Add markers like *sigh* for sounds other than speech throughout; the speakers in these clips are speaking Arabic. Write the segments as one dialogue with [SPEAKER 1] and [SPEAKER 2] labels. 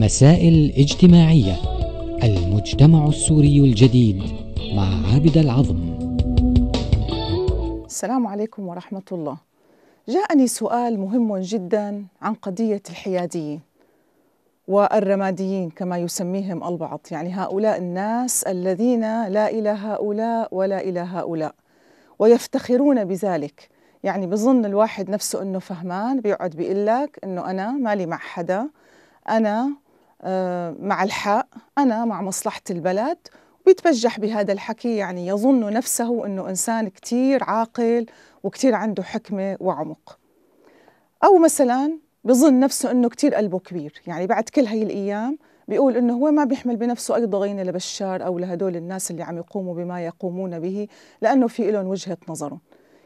[SPEAKER 1] مسائل اجتماعية المجتمع السوري الجديد مع عابد العظم السلام عليكم ورحمة الله جاءني سؤال مهم جدا عن قضية الحياديين والرماديين كما يسميهم البعض يعني هؤلاء الناس الذين لا إلى هؤلاء ولا إلى هؤلاء ويفتخرون بذلك يعني بظن الواحد نفسه انه فهمان بيقعد بيقول لك انه انا مالي مع حدا انا آه، مع الحاء أنا مع مصلحة البلد ويتبجح بهذا الحكي يعني يظن نفسه أنه إنسان كتير عاقل وكتير عنده حكمة وعمق أو مثلا بظن نفسه أنه كتير قلبه كبير يعني بعد كل هاي الأيام بيقول انه هو ما بيحمل بنفسه اي ضغينه لبشار او لهدول الناس اللي عم يقوموا بما يقومون به لانه في لهم وجهه نظرهم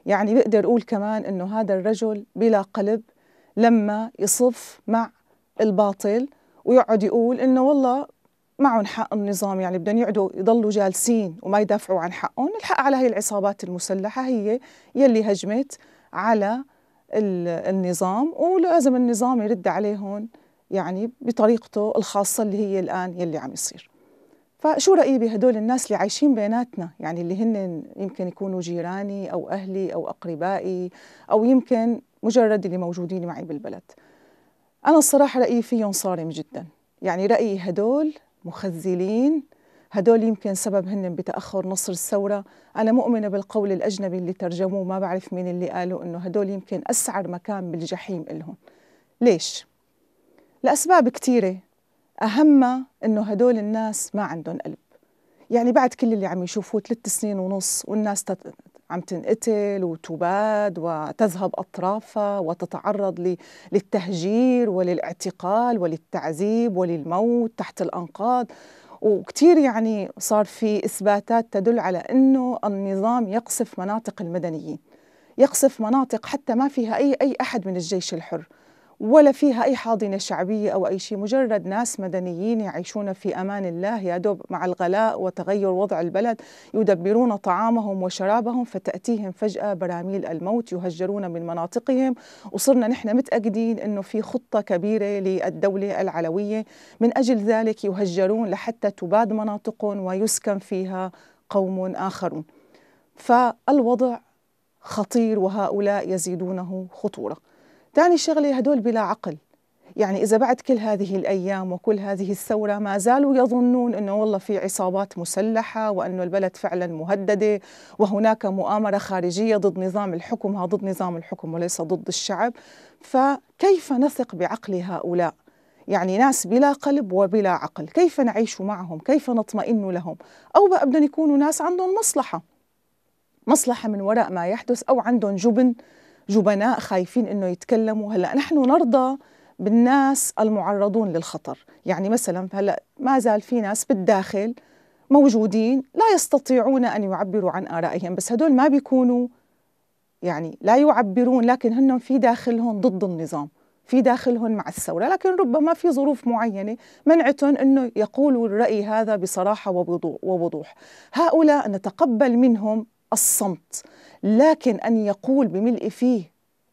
[SPEAKER 1] يعني بقدر اقول كمان انه هذا الرجل بلا قلب لما يصف مع الباطل ويقعد يقول انه والله معهم حق النظام يعني بدهم يقعدوا يضلوا جالسين وما يدافعوا عن حقهم الحق على هي العصابات المسلحه هي يلي هجمت على النظام ولازم النظام يرد عليهم يعني بطريقته الخاصه اللي هي الان يلي عم يصير فشو رأيي بهدول الناس اللي عايشين بيناتنا يعني اللي هن يمكن يكونوا جيراني أو أهلي أو أقربائي أو يمكن مجرد اللي موجودين معي بالبلد أنا الصراحة رأيي فيهم صارم جدا يعني رأيي هدول مخذلين هدول يمكن سبب هن بتأخر نصر الثورة أنا مؤمنة بالقول الأجنبي اللي ترجموه ما بعرف مين اللي قالوا إنه هدول يمكن أسعر مكان بالجحيم إلهم ليش؟ لأسباب كثيرة أهمها إنه هدول الناس ما عندهم قلب يعني بعد كل اللي عم يشوفوه ثلاث سنين ونص والناس عم تنقتل وتباد وتذهب أطرافها وتتعرض للتهجير وللاعتقال وللتعذيب وللموت تحت الأنقاض وكثير يعني صار في إثباتات تدل على أنه النظام يقصف مناطق المدنيين يقصف مناطق حتى ما فيها أي أي أحد من الجيش الحر ولا فيها أي حاضنة شعبية أو أي شيء مجرد ناس مدنيين يعيشون في أمان الله يا دوب مع الغلاء وتغير وضع البلد يدبرون طعامهم وشرابهم فتأتيهم فجأة براميل الموت يهجرون من مناطقهم وصرنا نحن متأكدين أنه في خطة كبيرة للدولة العلوية من أجل ذلك يهجرون لحتى تباد مناطقهم ويسكن فيها قوم آخرون فالوضع خطير وهؤلاء يزيدونه خطوره ثاني شغلة هدول بلا عقل يعني إذا بعد كل هذه الأيام وكل هذه الثورة ما زالوا يظنون أنه والله في عصابات مسلحة وأنه البلد فعلا مهددة وهناك مؤامرة خارجية ضد نظام الحكم ها ضد نظام الحكم وليس ضد الشعب فكيف نثق بعقل هؤلاء؟ يعني ناس بلا قلب وبلا عقل كيف نعيش معهم كيف نطمئن لهم أو بقى بدهم يكونوا ناس عندهم مصلحة مصلحة من وراء ما يحدث أو عندهم جبن جبناء خايفين انه يتكلموا هلا نحن نرضى بالناس المعرضون للخطر يعني مثلا هلا ما زال في ناس بالداخل موجودين لا يستطيعون ان يعبروا عن ارائهم بس هدول ما بيكونوا يعني لا يعبرون لكن هن في داخلهم ضد النظام في داخلهم مع الثوره لكن ربما في ظروف معينه منعتهم انه يقولوا الراي هذا بصراحه ووضوح هؤلاء نتقبل منهم الصمت لكن أن يقول بملء فيه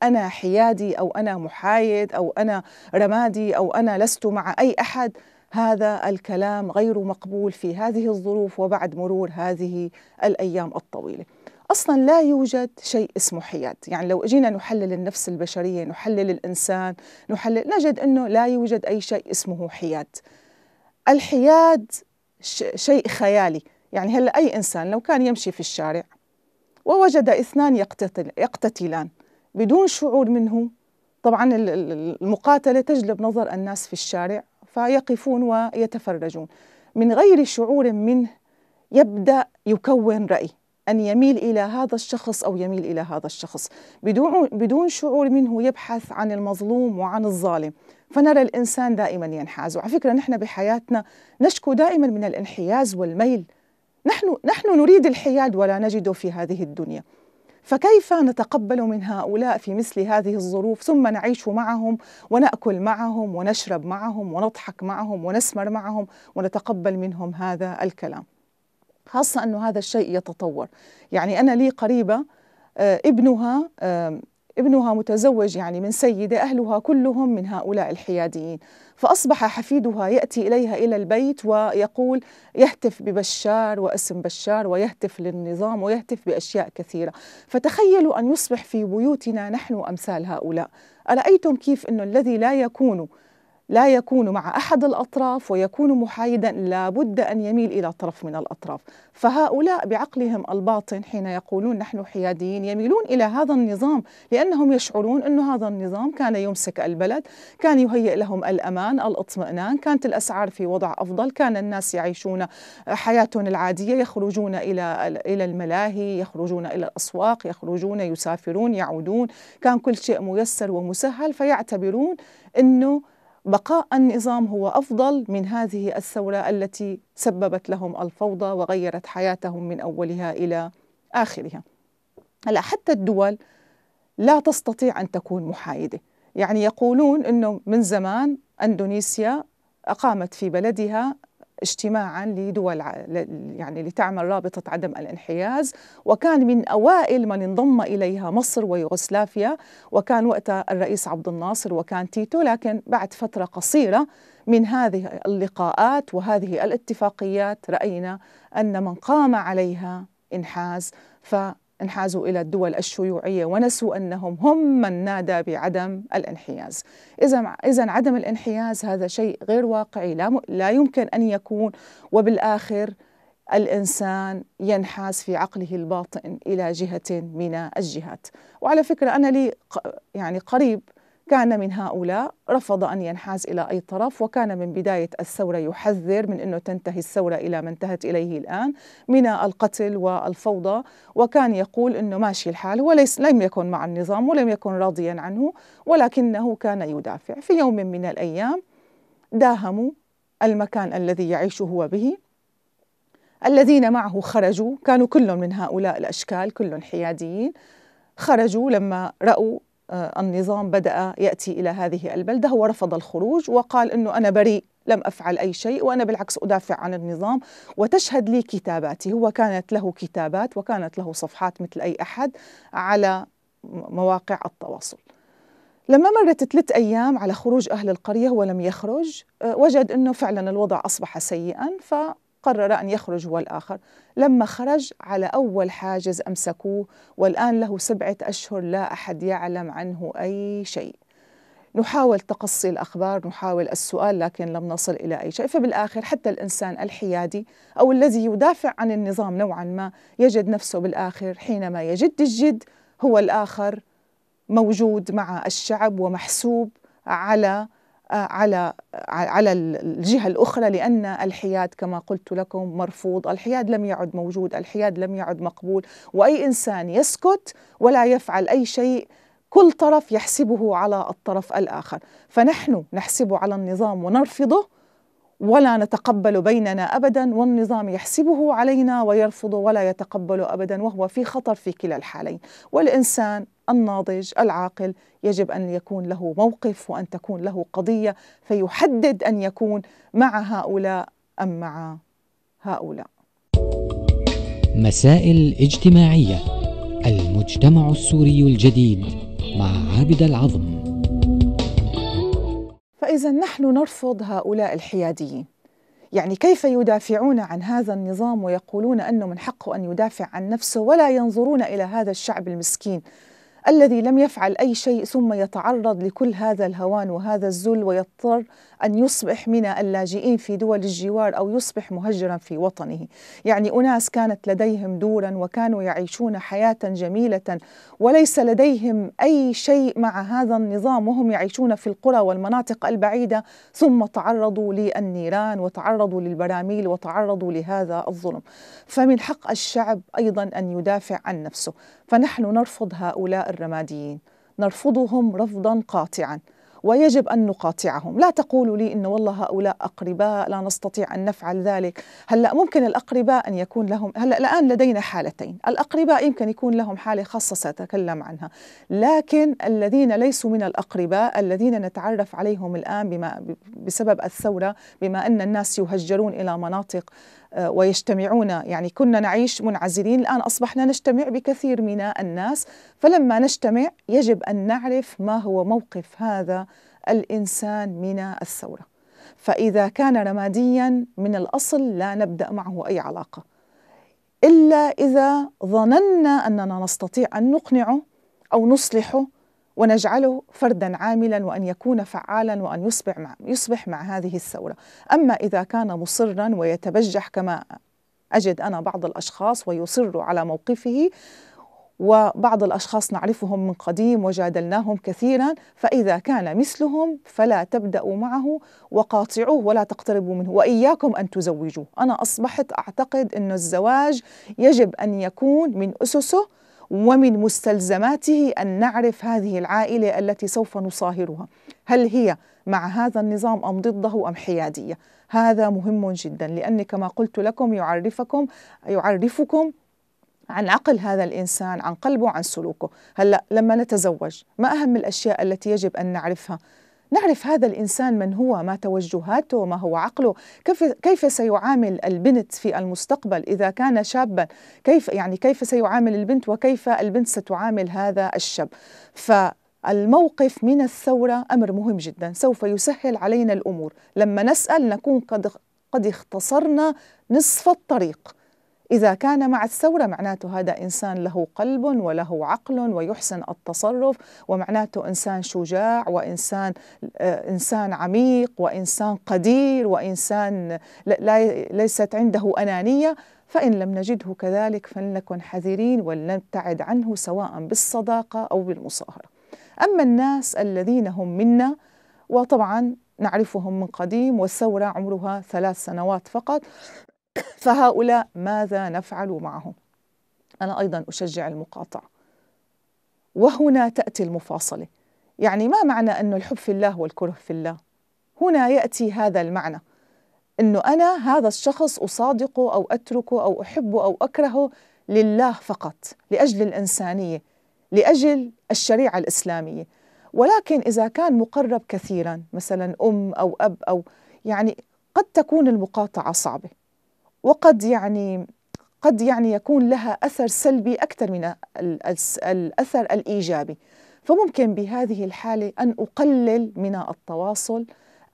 [SPEAKER 1] أنا حيادي أو أنا محايد أو أنا رمادي أو أنا لست مع أي أحد هذا الكلام غير مقبول في هذه الظروف وبعد مرور هذه الأيام الطويلة اصلا لا يوجد شيء اسمه حياد، يعني لو اجينا نحلل النفس البشريه، نحلل الانسان، نحلل نجد انه لا يوجد اي شيء اسمه حياد. الحياد شيء خيالي، يعني هلا اي انسان لو كان يمشي في الشارع ووجد اثنان يقتتل يقتتلان بدون شعور منه طبعا المقاتلة تجلب نظر الناس في الشارع فيقفون ويتفرجون من غير شعور منه يبدأ يكون رأي أن يميل إلى هذا الشخص أو يميل إلى هذا الشخص بدون, بدون شعور منه يبحث عن المظلوم وعن الظالم فنرى الإنسان دائما ينحاز وعلى فكرة نحن بحياتنا نشكو دائما من الانحياز والميل نحن نحن نريد الحياد ولا نجده في هذه الدنيا فكيف نتقبل من هؤلاء في مثل هذه الظروف ثم نعيش معهم وناكل معهم ونشرب معهم ونضحك معهم ونسمر معهم ونتقبل منهم هذا الكلام خاصه انه هذا الشيء يتطور يعني انا لي قريبه آه، ابنها ابنها متزوج يعني من سيدة أهلها كلهم من هؤلاء الحياديين فأصبح حفيدها يأتي إليها إلى البيت ويقول يهتف ببشار واسم بشار ويهتف للنظام ويهتف بأشياء كثيرة فتخيلوا أن يصبح في بيوتنا نحن أمثال هؤلاء أرأيتم كيف أنه الذي لا يكون لا يكون مع احد الاطراف ويكون محايدا لابد ان يميل الى طرف من الاطراف فهؤلاء بعقلهم الباطن حين يقولون نحن حياديين يميلون الى هذا النظام لانهم يشعرون ان هذا النظام كان يمسك البلد كان يهيئ لهم الامان الاطمئنان كانت الاسعار في وضع افضل كان الناس يعيشون حياتهم العاديه يخرجون الى الى الملاهي يخرجون الى الاسواق يخرجون يسافرون يعودون كان كل شيء ميسر ومسهل فيعتبرون انه بقاء النظام هو أفضل من هذه الثورة التي سببت لهم الفوضى وغيرت حياتهم من أولها إلى آخرها هلا حتى الدول لا تستطيع أن تكون محايدة يعني يقولون أنه من زمان أندونيسيا أقامت في بلدها اجتماعا لدول يعني لتعمل رابطة عدم الانحياز وكان من أوائل من انضم إليها مصر ويوغوسلافيا وكان وقتها الرئيس عبد الناصر وكان تيتو لكن بعد فترة قصيرة من هذه اللقاءات وهذه الاتفاقيات رأينا أن من قام عليها انحاز ف انحازوا الى الدول الشيوعيه ونسوا انهم هم من نادى بعدم الانحياز. اذا اذا عدم الانحياز هذا شيء غير واقعي لا لا يمكن ان يكون وبالاخر الانسان ينحاز في عقله الباطن الى جهه من الجهات. وعلى فكره انا لي يعني قريب كان من هؤلاء رفض أن ينحاز إلى أي طرف وكان من بداية الثورة يحذر من أنه تنتهي الثورة إلى ما انتهت إليه الآن من القتل والفوضى وكان يقول أنه ماشي الحال هو ليس لم يكن مع النظام ولم يكن راضيا عنه ولكنه كان يدافع في يوم من الأيام داهموا المكان الذي يعيش هو به الذين معه خرجوا كانوا كلهم من هؤلاء الأشكال كلهم حياديين خرجوا لما رأوا آه، النظام بدأ يأتي إلى هذه البلدة هو رفض الخروج وقال أنه أنا بريء لم أفعل أي شيء وأنا بالعكس أدافع عن النظام وتشهد لي كتاباتي هو كانت له كتابات وكانت له صفحات مثل أي أحد على مواقع التواصل لما مرت ثلاث أيام على خروج أهل القرية هو لم يخرج آه، وجد أنه فعلا الوضع أصبح سيئا ف قرر أن يخرج هو الآخر لما خرج على أول حاجز أمسكوه والآن له سبعة أشهر لا أحد يعلم عنه أي شيء نحاول تقصي الأخبار نحاول السؤال لكن لم نصل إلى أي شيء فبالآخر حتى الإنسان الحيادي أو الذي يدافع عن النظام نوعا ما يجد نفسه بالآخر حينما يجد الجد هو الآخر موجود مع الشعب ومحسوب على على على الجهة الأخرى لأن الحياد كما قلت لكم مرفوض الحياد لم يعد موجود الحياد لم يعد مقبول وأي إنسان يسكت ولا يفعل أي شيء كل طرف يحسبه على الطرف الآخر فنحن نحسبه على النظام ونرفضه ولا نتقبل بيننا ابدا والنظام يحسبه علينا ويرفضه ولا يتقبله ابدا وهو في خطر في كلا الحالين والانسان الناضج العاقل يجب ان يكون له موقف وان تكون له قضيه فيحدد ان يكون مع هؤلاء ام مع هؤلاء. مسائل اجتماعيه المجتمع السوري الجديد مع عابد العظم. فاذا نحن نرفض هؤلاء الحياديين. يعني كيف يدافعون عن هذا النظام ويقولون انه من حقه ان يدافع عن نفسه ولا ينظرون الى هذا الشعب المسكين الذي لم يفعل أي شيء ثم يتعرض لكل هذا الهوان وهذا الذل ويضطر أن يصبح من اللاجئين في دول الجوار أو يصبح مهجرا في وطنه يعني أناس كانت لديهم دورا وكانوا يعيشون حياة جميلة وليس لديهم أي شيء مع هذا النظام وهم يعيشون في القرى والمناطق البعيدة ثم تعرضوا للنيران وتعرضوا للبراميل وتعرضوا لهذا الظلم فمن حق الشعب أيضا أن يدافع عن نفسه فنحن نرفض هؤلاء الرماديين نرفضهم رفضا قاطعا ويجب أن نقاطعهم لا تقولوا لي إن والله هؤلاء أقرباء لا نستطيع أن نفعل ذلك هلأ ممكن الأقرباء أن يكون لهم هلأ الآن لدينا حالتين الأقرباء يمكن يكون لهم حالة خاصة سأتكلم عنها لكن الذين ليسوا من الأقرباء الذين نتعرف عليهم الآن بما بسبب الثورة بما أن الناس يهجرون إلى مناطق آه، ويجتمعون يعني كنا نعيش منعزلين الآن أصبحنا نجتمع بكثير من الناس فلما نجتمع يجب أن نعرف ما هو موقف هذا الإنسان من الثورة فإذا كان رماديا من الأصل لا نبدأ معه أي علاقة إلا إذا ظننا أننا نستطيع أن نقنعه أو نصلحه ونجعله فردا عاملا وان يكون فعالا وان يصبح مع يصبح مع هذه الثوره، اما اذا كان مصرا ويتبجح كما اجد انا بعض الاشخاص ويصر على موقفه وبعض الاشخاص نعرفهم من قديم وجادلناهم كثيرا فاذا كان مثلهم فلا تبداوا معه وقاطعوه ولا تقتربوا منه واياكم ان تزوجوه، انا اصبحت اعتقد انه الزواج يجب ان يكون من اسسه ومن مستلزماته أن نعرف هذه العائلة التي سوف نصاهرها هل هي مع هذا النظام أم ضده أم حيادية هذا مهم جدا لأن كما قلت لكم يعرفكم يعرفكم عن عقل هذا الإنسان عن قلبه عن سلوكه هلأ لما نتزوج ما أهم الأشياء التي يجب أن نعرفها نعرف هذا الإنسان من هو ما توجهاته ما هو عقله كيف, كيف سيعامل البنت في المستقبل إذا كان شابا كيف يعني كيف سيعامل البنت وكيف البنت ستعامل هذا الشاب ف الموقف من الثورة أمر مهم جدا سوف يسهل علينا الأمور لما نسأل نكون قد قد اختصرنا نصف الطريق إذا كان مع الثورة معناته هذا إنسان له قلب وله عقل ويحسن التصرف ومعناته إنسان شجاع وإنسان آه، إنسان عميق وإنسان قدير وإنسان ليست عنده أنانية فإن لم نجده كذلك فلنكن حذرين ولنبتعد عنه سواء بالصداقة أو بالمصاهرة أما الناس الذين هم منا وطبعا نعرفهم من قديم والثورة عمرها ثلاث سنوات فقط *coughs* فهؤلاء ماذا نفعل معهم أنا أيضا أشجع المقاطعة وهنا تأتي المفاصلة يعني ما معنى أن الحب في الله والكره في الله هنا يأتي هذا المعنى أنه أنا هذا الشخص أصادقه أو أتركه أو أحبه أو أكرهه لله فقط لأجل الإنسانية لأجل الشريعة الإسلامية ولكن إذا كان مقرب كثيرا مثلا أم أو أب أو يعني قد تكون المقاطعة صعبة وقد يعني قد يعني يكون لها أثر سلبي أكثر من الأثر الإيجابي فممكن بهذه الحالة أن أقلل من التواصل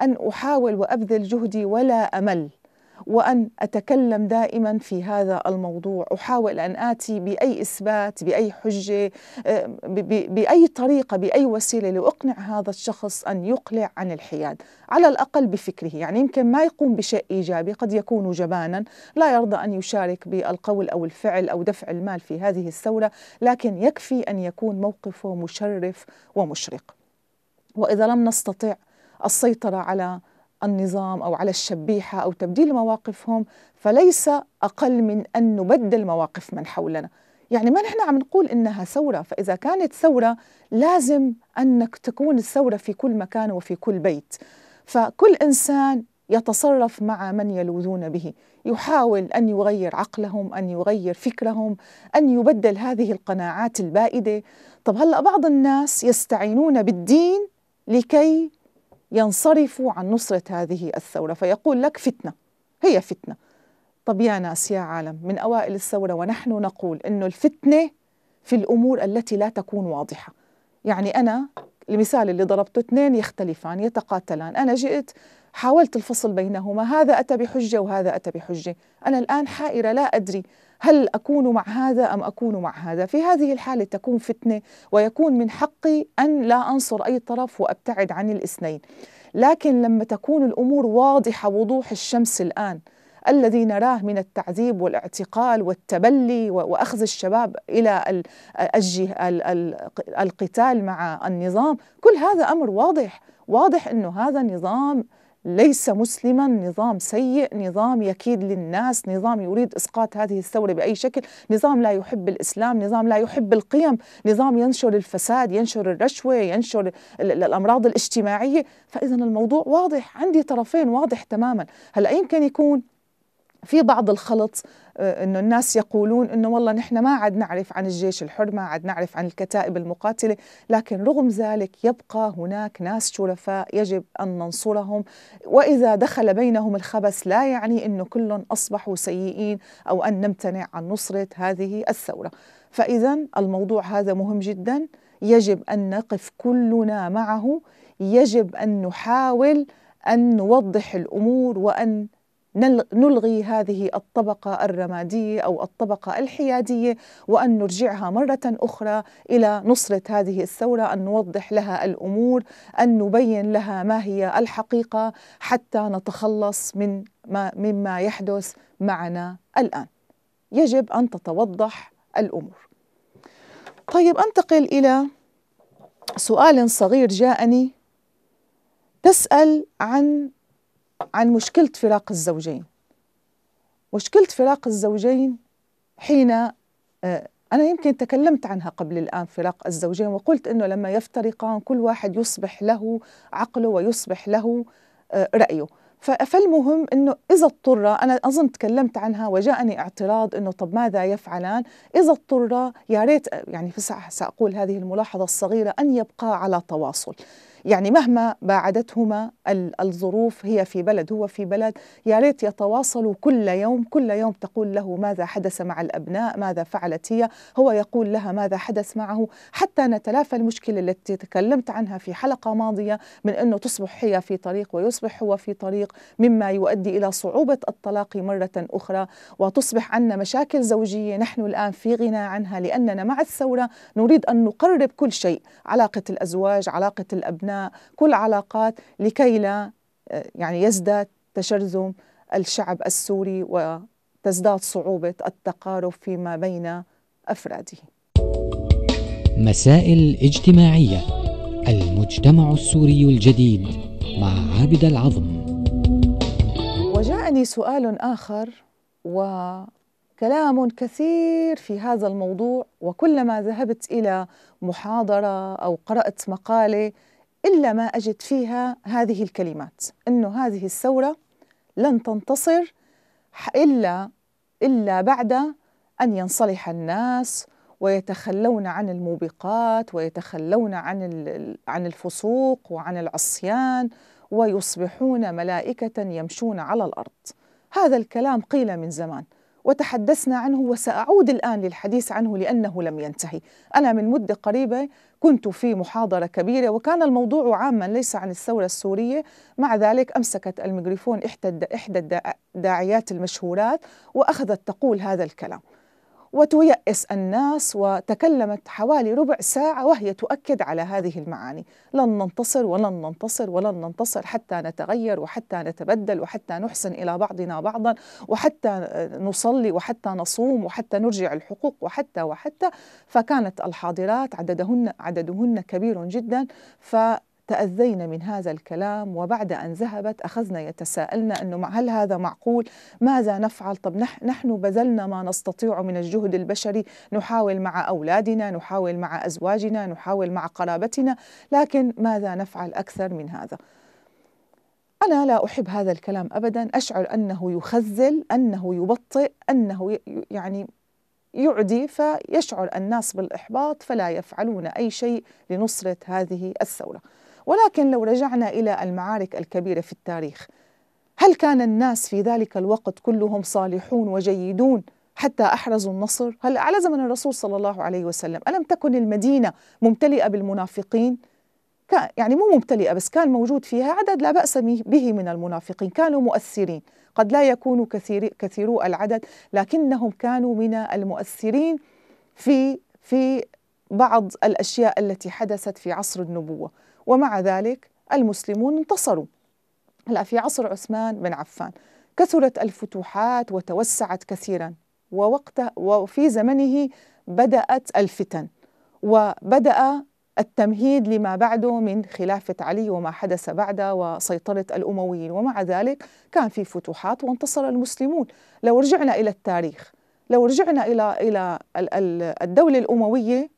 [SPEAKER 1] أن أحاول وأبذل جهدي ولا أمل وان اتكلم دائما في هذا الموضوع احاول ان اتي باي اثبات باي حجه آه، باي طريقه باي وسيله لاقنع هذا الشخص ان يقلع عن الحياد على الاقل بفكره يعني يمكن ما يقوم بشيء ايجابي قد يكون جبانا لا يرضى ان يشارك بالقول او الفعل او دفع المال في هذه الثوره لكن يكفي ان يكون موقفه مشرف ومشرق واذا لم نستطع السيطره على النظام أو على الشبيحة أو تبديل مواقفهم فليس أقل من أن نبدل مواقف من حولنا يعني ما نحن عم نقول إنها ثورة فإذا كانت ثورة لازم أنك تكون الثورة في كل مكان وفي كل بيت فكل إنسان يتصرف مع من يلوذون به يحاول ان يغير عقلهم ان يغير فكرهم ان يبدل هذه القناعات البائده طب هلا بعض الناس يستعينون بالدين لكي ينصرف عن نصرة هذه الثورة فيقول لك فتنة هي فتنة طب يا ناس يا عالم من أوائل الثورة ونحن نقول أنه الفتنة في الأمور التي لا تكون واضحة يعني أنا المثال اللي ضربته اثنين يختلفان يتقاتلان أنا جئت حاولت الفصل بينهما هذا أتى بحجة وهذا أتى بحجة أنا الآن حائرة لا أدري هل أكون مع هذا أم أكون مع هذا في هذه الحالة تكون فتنة ويكون من حقي أن لا أنصر أي طرف وأبتعد عن الاثنين لكن لما تكون الأمور واضحة وضوح الشمس الآن الذي نراه من التعذيب والاعتقال والتبلي واخذ الشباب الى القتال مع النظام، كل هذا امر واضح، واضح انه هذا نظام ليس مسلما نظام سيء نظام يكيد للناس نظام يريد إسقاط هذه الثورة بأي شكل نظام لا يحب الإسلام نظام لا يحب القيم نظام ينشر الفساد ينشر الرشوة ينشر الأمراض الاجتماعية فإذا الموضوع واضح عندي طرفين واضح تماما هلأ يمكن يكون في بعض الخلط آه، انه الناس يقولون انه والله نحن ما عاد نعرف عن الجيش الحر ما عاد نعرف عن الكتائب المقاتله لكن رغم ذلك يبقى هناك ناس شرفاء يجب ان ننصرهم واذا دخل بينهم الخبث لا يعني انه كلهم اصبحوا سيئين او ان نمتنع عن نصره هذه الثوره فاذا الموضوع هذا مهم جدا يجب ان نقف كلنا معه يجب ان نحاول ان نوضح الامور وان نلغي هذه الطبقة الرمادية أو الطبقة الحيادية وأن نرجعها مرة أخرى إلى نصرة هذه الثورة أن نوضح لها الأمور أن نبين لها ما هي الحقيقة حتى نتخلص من ما مما يحدث معنا الآن يجب أن تتوضح الأمور طيب أنتقل إلى سؤال صغير جاءني تسأل عن عن مشكلة فراق الزوجين مشكلة فراق الزوجين حين آه، أنا يمكن تكلمت عنها قبل الآن فراق الزوجين وقلت أنه لما يفترقان كل واحد يصبح له عقله ويصبح له آه، رأيه فالمهم انه اذا اضطر انا اظن تكلمت عنها وجاءني اعتراض انه طب ماذا يفعلان؟ اذا اضطر يا ريت يعني ساقول هذه الملاحظه الصغيره ان يبقى على تواصل. يعني مهما باعدتهما الظروف هي في بلد هو في بلد يا ريت يتواصلوا كل يوم كل يوم تقول له ماذا حدث مع الأبناء ماذا فعلت هي هو يقول لها ماذا حدث معه حتى نتلافى المشكلة التي تكلمت عنها في حلقة ماضية من أنه تصبح هي في طريق ويصبح هو في طريق مما يؤدي إلى صعوبة الطلاق مرة أخرى وتصبح عنا مشاكل زوجية نحن الآن في غنى عنها لأننا مع الثورة نريد أن نقرب كل شيء علاقة الأزواج علاقة الأبناء كل علاقات لكي لا آه، يعني يزداد تشرذم الشعب السوري وتزداد صعوبة التقارب فيما بين أفراده مسائل اجتماعية المجتمع السوري الجديد مع عابد العظم وجاءني سؤال آخر وكلام كثير في هذا الموضوع وكلما ذهبت إلى محاضرة أو قرأت مقالة إلا ما أجد فيها هذه الكلمات أنه هذه الثورة لن تنتصر إلا إلا بعد أن ينصلح الناس ويتخلون عن الموبقات ويتخلون عن عن الفسوق وعن العصيان ويصبحون ملائكة يمشون على الأرض هذا الكلام قيل من زمان وتحدثنا عنه وسأعود الآن للحديث عنه لأنه لم ينتهي أنا من مدة قريبة كنت في محاضرة كبيرة وكان الموضوع عاما ليس عن الثورة السورية مع ذلك أمسكت الميكروفون إحدى إحدى الداعيات المشهورات وأخذت تقول هذا الكلام وتيأس الناس وتكلمت حوالي ربع ساعة وهي تؤكد على هذه المعاني لن ننتصر ولن ننتصر ولن ننتصر حتى نتغير وحتى نتبدل وحتى نحسن إلى بعضنا بعضا وحتى نصلي وحتى نصوم وحتى نرجع الحقوق وحتى وحتى فكانت الحاضرات عددهن عددهن كبير جدا ف تأذينا من هذا الكلام وبعد أن ذهبت أخذنا يتساءلنا أنه هل هذا معقول ماذا نفعل طب نحن بذلنا ما نستطيع من الجهد البشري نحاول مع أولادنا نحاول مع أزواجنا نحاول مع قرابتنا لكن ماذا نفعل أكثر من هذا أنا لا أحب هذا الكلام أبدا أشعر أنه يخزل أنه يبطئ أنه يعني يعدي فيشعر الناس بالإحباط فلا يفعلون أي شيء لنصرة هذه الثورة ولكن لو رجعنا إلى المعارك الكبيرة في التاريخ هل كان الناس في ذلك الوقت كلهم صالحون وجيدون حتى أحرزوا النصر؟ هل على زمن الرسول صلى الله عليه وسلم ألم تكن المدينة ممتلئة بالمنافقين؟ يعني مو ممتلئة بس كان موجود فيها عدد لا بأس به من المنافقين كانوا مؤثرين قد لا يكونوا كثير كثيرو العدد لكنهم كانوا من المؤثرين في في بعض الأشياء التي حدثت في عصر النبوة ومع ذلك المسلمون انتصروا هلا في عصر عثمان بن عفان كثرت الفتوحات وتوسعت كثيرا ووقته وفي زمنه بدأت الفتن وبدأ التمهيد لما بعده من خلافة علي وما حدث بعده وسيطرة الأمويين ومع ذلك كان في فتوحات وانتصر المسلمون لو رجعنا إلى التاريخ لو رجعنا إلى إلى الدولة الأموية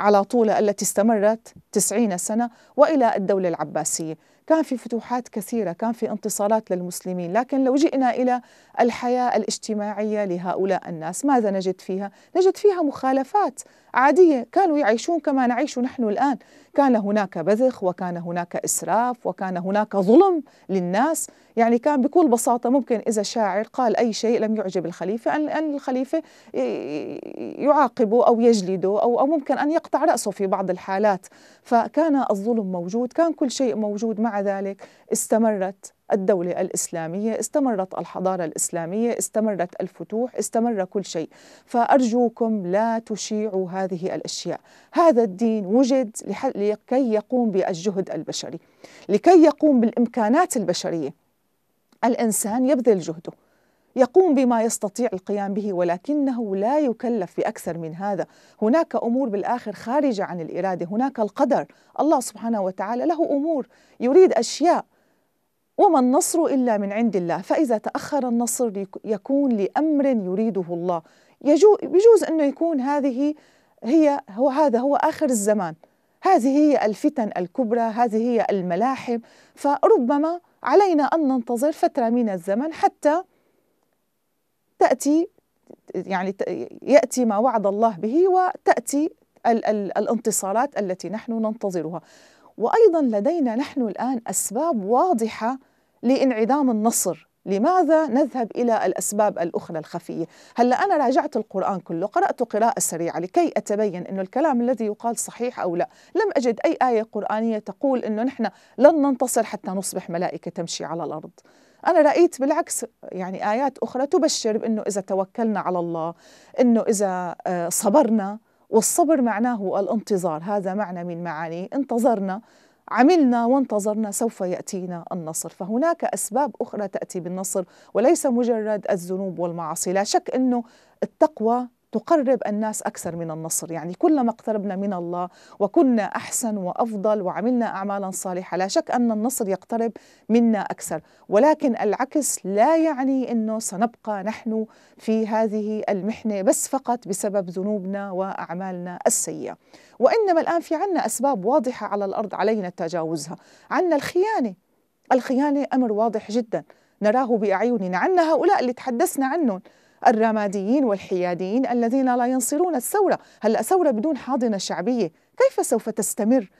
[SPEAKER 1] على طول التي استمرت 90 سنة وإلى الدولة العباسية كان في فتوحات كثيرة كان في انتصارات للمسلمين لكن لو جئنا إلى الحياة الاجتماعية لهؤلاء الناس ماذا نجد فيها؟ نجد فيها مخالفات عادية كانوا يعيشون كما نعيش نحن الآن كان هناك بذخ وكان هناك إسراف وكان هناك ظلم للناس يعني كان بكل بساطة ممكن إذا شاعر قال أي شيء لم يعجب الخليفة أن الخليفة يعاقبه أو يجلده أو, أو ممكن أن يقطع رأسه في بعض الحالات فكان الظلم موجود كان كل شيء موجود مع ذلك استمرت الدولة الإسلامية استمرت الحضارة الإسلامية استمرت الفتوح استمر كل شيء فأرجوكم لا تشيعوا هذه الأشياء هذا الدين وجد لكي يقوم بالجهد البشري لكي يقوم بالإمكانات البشرية الإنسان يبذل جهده يقوم بما يستطيع القيام به ولكنه لا يكلف بأكثر من هذا هناك أمور بالآخر خارجة عن الإرادة هناك القدر الله سبحانه وتعالى له أمور يريد أشياء وما النصر إلا من عند الله فإذا تأخر النصر يكون لأمر يريده الله يجوز أنه يكون هذه هي هو هذا هو آخر الزمان هذه هي الفتن الكبرى هذه هي الملاحم فربما علينا أن ننتظر فترة من الزمن حتى تأتي يعني يأتي ما وعد الله به وتأتي ال ال الانتصارات التي نحن ننتظرها وأيضا لدينا نحن الآن أسباب واضحة لانعدام النصر لماذا نذهب إلى الأسباب الأخرى الخفية هلأ أنا راجعت القرآن كله قرأت قراءة سريعة لكي أتبين أن الكلام الذي يقال صحيح أو لا لم أجد أي آية قرآنية تقول أنه نحن لن ننتصر حتى نصبح ملائكة تمشي على الأرض أنا رأيت بالعكس يعني آيات أخرى تبشر بأنه إذا توكلنا على الله أنه إذا آه، صبرنا والصبر معناه الانتظار هذا معنى من معاني انتظرنا عملنا وانتظرنا سوف ياتينا النصر فهناك اسباب اخرى تاتي بالنصر وليس مجرد الذنوب والمعاصي لا شك انه التقوى تقرب الناس أكثر من النصر يعني كلما اقتربنا من الله وكنا أحسن وأفضل وعملنا أعمالا صالحة لا شك أن النصر يقترب منا أكثر ولكن العكس لا يعني أنه سنبقى نحن في هذه المحنة بس فقط بسبب ذنوبنا وأعمالنا السيئة وإنما الآن في عنا أسباب واضحة على الأرض علينا تجاوزها عنا الخيانة الخيانة أمر واضح جداً نراه بأعيننا عنا هؤلاء اللي تحدثنا عنهم الرماديين والحياديين الذين لا ينصرون الثورة هلأ ثورة بدون حاضنة شعبية كيف سوف تستمر؟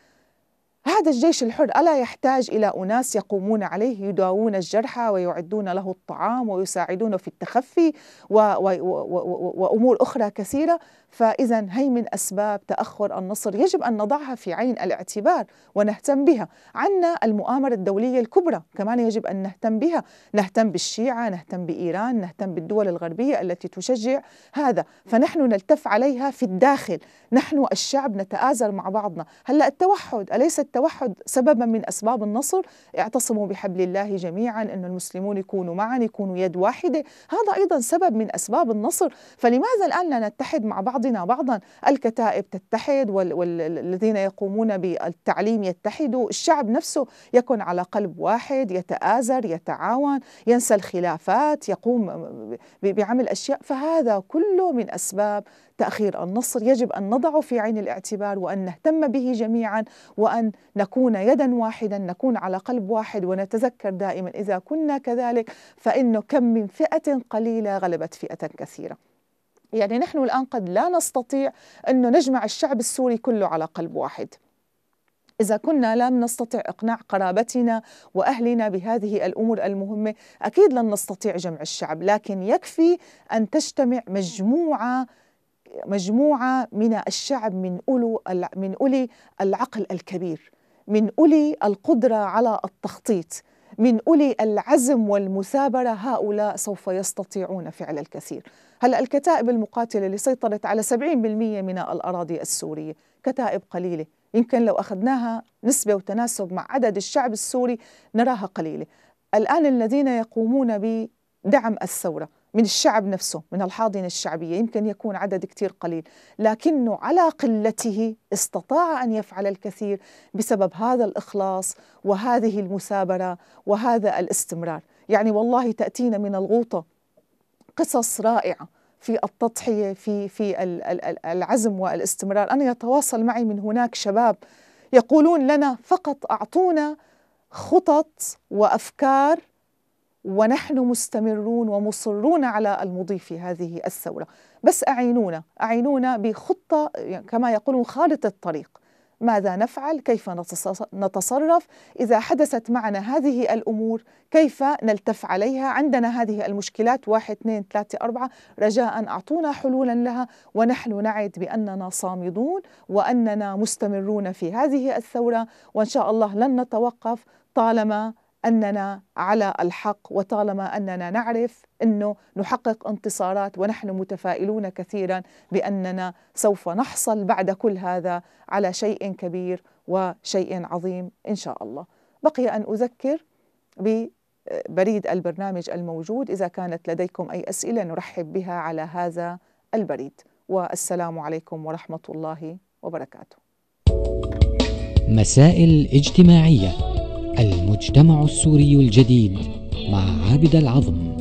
[SPEAKER 1] هذا الجيش الحر ألا يحتاج إلى أناس يقومون عليه يداوون الجرحى ويعدون له الطعام ويساعدونه في التخفي و و و و وأمور أخرى كثيرة فإذا هي من أسباب تأخر النصر يجب أن نضعها في عين الاعتبار ونهتم بها عنا المؤامرة الدولية الكبرى كمان يجب أن نهتم بها نهتم بالشيعة نهتم بإيران نهتم بالدول الغربية التي تشجع هذا فنحن نلتف عليها في الداخل نحن الشعب نتآزر مع بعضنا هلأ التوحد أليس التوحد سببا من أسباب النصر اعتصموا بحبل الله جميعا أن المسلمون يكونوا معا يكونوا يد واحدة هذا أيضا سبب من أسباب النصر فلماذا الآن لا نتحد مع بعض بعضنا بعضا الكتائب تتحد والذين يقومون بالتعليم يتحدوا الشعب نفسه يكن على قلب واحد يتآزر يتعاون ينسى الخلافات يقوم بعمل أشياء فهذا كله من أسباب تأخير النصر يجب أن نضعه في عين الاعتبار وأن نهتم به جميعا وأن نكون يدا واحدا نكون على قلب واحد ونتذكر دائما إذا كنا كذلك فإنه كم من فئة قليلة غلبت فئة كثيرة يعني نحن الآن قد لا نستطيع أن نجمع الشعب السوري كله على قلب واحد إذا كنا لم نستطع إقناع قرابتنا وأهلنا بهذه الأمور المهمة أكيد لن نستطيع جمع الشعب لكن يكفي أن تجتمع مجموعة مجموعة من الشعب من أولو من أولي العقل الكبير من أولي القدرة على التخطيط من أولي العزم والمثابرة هؤلاء سوف يستطيعون فعل الكثير هلا الكتائب المقاتله اللي سيطرت على 70% من الاراضي السوريه كتائب قليله يمكن لو اخذناها نسبه وتناسب مع عدد الشعب السوري نراها قليله الان الذين يقومون بدعم الثوره من الشعب نفسه من الحاضنة الشعبية يمكن يكون عدد كتير قليل لكنه على قلته استطاع أن يفعل الكثير بسبب هذا الإخلاص وهذه المثابرة وهذا الاستمرار يعني والله تأتينا من الغوطة قصص رائعه في التضحيه في في العزم والاستمرار انا يتواصل معي من هناك شباب يقولون لنا فقط اعطونا خطط وافكار ونحن مستمرون ومصرون على المضي في هذه الثوره بس اعينونا اعينونا بخطه كما يقولون خارطه الطريق ماذا نفعل كيف نتصرف إذا حدثت معنا هذه الأمور كيف نلتف عليها عندنا هذه المشكلات واحد اثنين ثلاثة أربعة رجاء أعطونا حلولا لها ونحن نعد بأننا صامدون وأننا مستمرون في هذه الثورة وإن شاء الله لن نتوقف طالما اننا على الحق وطالما اننا نعرف انه نحقق انتصارات ونحن متفائلون كثيرا باننا سوف نحصل بعد كل هذا على شيء كبير وشيء عظيم ان شاء الله. بقي ان اذكر ببريد البرنامج الموجود اذا كانت لديكم اي اسئله نرحب بها على هذا البريد والسلام عليكم ورحمه الله وبركاته. مسائل اجتماعيه المجتمع السوري الجديد مع عابد العظم